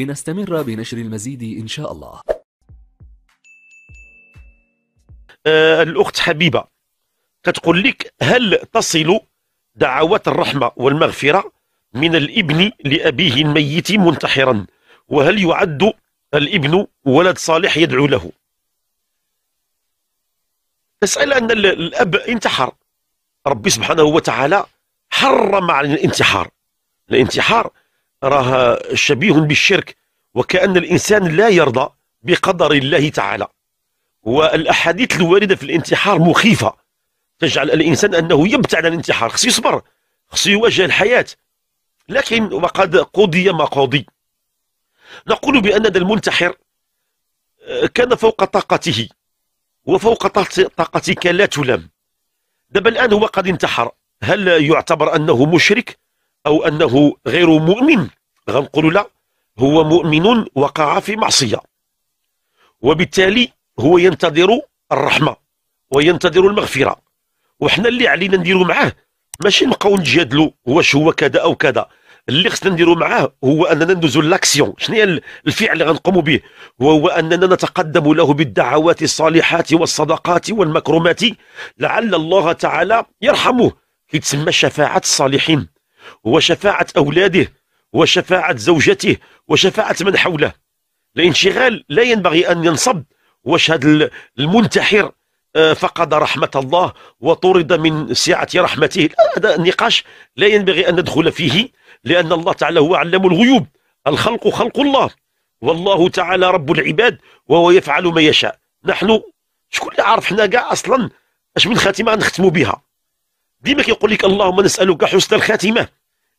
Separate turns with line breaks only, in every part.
لنستمر بنشر المزيد إن شاء الله آه الأخت حبيبة كتقول لك هل تصل دعوات الرحمة والمغفرة من الابن لأبيه الميت منتحرا وهل يعد الابن ولد صالح يدعو له تسأل أن الأب انتحر ربي سبحانه وتعالى حرم على الانتحار الانتحار راه شبيه بالشرك وكأن الإنسان لا يرضى بقدر الله تعالى والأحاديث الواردة في الانتحار مخيفة تجعل الإنسان أنه يبتعد عن الانتحار خصو يصبر خصو يواجه الحياة لكن وقد قضي ما قضي نقول بأن هذا المنتحر آه، كان فوق طاقته وفوق طاقتك لا تلام دابا الآن هو قد انتحر هل يعتبر أنه مشرك أو أنه غير مؤمن غنقول لا هو مؤمن وقع في معصية وبالتالي هو ينتظر الرحمة وينتظر المغفرة وحنا اللي علينا نديرو معاه ماشي نبقاو نتجادلوا واش هو كذا أو كذا اللي خصنا نديرو معاه هو اننا ندوزو لاكسيون شنو هي الفعل اللي غنقوموا به وهو اننا نتقدم له بالدعوات الصالحات والصدقات والمكرمات لعل الله تعالى يرحمه كيتسمى شفاعه الصالحين وشفاعة أولاده وشفاعة زوجته وشفاعة من حوله الانشغال لا ينبغي أن ينصب واشهد المنتحر آه، فقد رحمة الله وطرد من سعة رحمته هذا النقاش لا ينبغي أن ندخل فيه لأن الله تعالى هو علم الغيوب الخلق خلق الله والله تعالى رب العباد وهو يفعل ما يشاء نحن شكون اللي عارف حنا كاع اصلا اش من خاتمه نختموا بها ديما كيقول لك اللهم نسالك حسن الخاتمه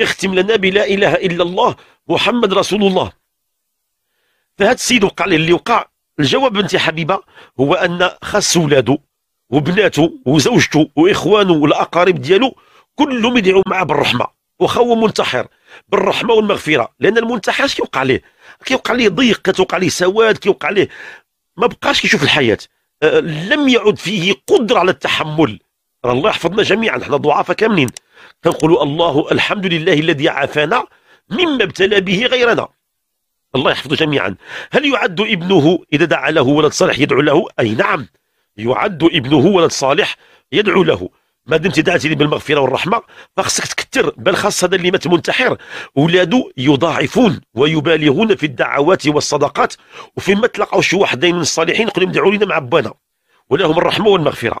اختم لنا بلا اله الا الله محمد رسول الله فهاد السيد وقع اللي وقع الجواب بنتي حبيبه هو ان خاص ولادو وبناته وزوجته واخوانه والاقارب ديالو كلهم يدعوا معاه بالرحمه واخا هو منتحر بالرحمه والمغفره لان المنتحر اش كيوقع ليه كيوقع ليه ضيق كتوقع ليه سواد كيوقع ليه ما بقاش كيشوف الحياه أه، لم يعد فيه قدره على التحمل الله يحفظنا جميعا احنا ضعاف كاملين كنقول الله الحمد لله الذي عافانا مما ابتلى به غيرنا الله يحفظه جميعا هل يعد ابنه إذا دعا له ولد صالح يدعو له أي نعم يعد ابنه ولد صالح يدعو له ما دمت دعتي لي بالمغفره والرحمه فخصك تكثر بل خاص هذا اللي مات منتحر اولاده يضاعفون ويبالغون في الدعوات والصدقات وفيما تلقاو شي واحدين من الصالحين يقول لهم دعوا لنا مع بانا ولهم الرحمه والمغفره